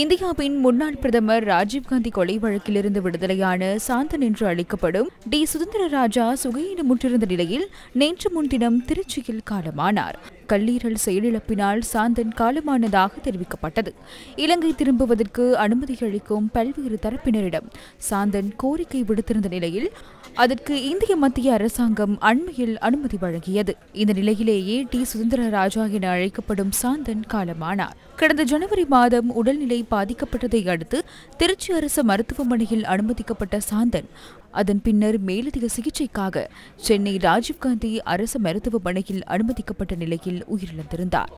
இந்தியாவின் முன்னாள் பிரதமர் ராஜீவ்காந்தி கொலை வழக்கிலிருந்து விடுதலையான சாந்தன் என்று அழைக்கப்படும் டி சுதந்திர ராஜா சுகையிடமுற்றிருந்த நிலையில் நேற்று முன்தினம் திருச்சியில் காலமானார் கல்லீரல் செயலிழப்பினால் சாந்தன் காலமானதாக தெரிவிக்கப்பட்டது இலங்கை திரும்புவதற்கு அனுமதி அளிக்கும் பல்வேறு தரப்பினரிடம் சாந்தன் கோரிக்கை விடுத்திருந்த நிலையில் அதற்கு இந்திய மத்திய அரசாங்கம் அண்மையில் அனுமதி வழங்கியது இந்த நிலையிலேயே டி சுதந்திர ராஜா என அழைக்கப்படும் சாந்தன் காலமானார் கடந்த ஜனவரி மாதம் உடல்நிலை பாதிக்கப்பட்டதை அடுத்து திருச்சி அரசு மருத்துவமனையில் அனுமதிக்கப்பட்ட சாந்தன் அதன் பின்னர் மேலதிக சிகிச்சைக்காக சென்னை ராஜீவ்காந்தி அரசு மருத்துவமனையில் அனுமதிக்கப்பட்ட நிலையில் உயிரிழந்திருந்தார்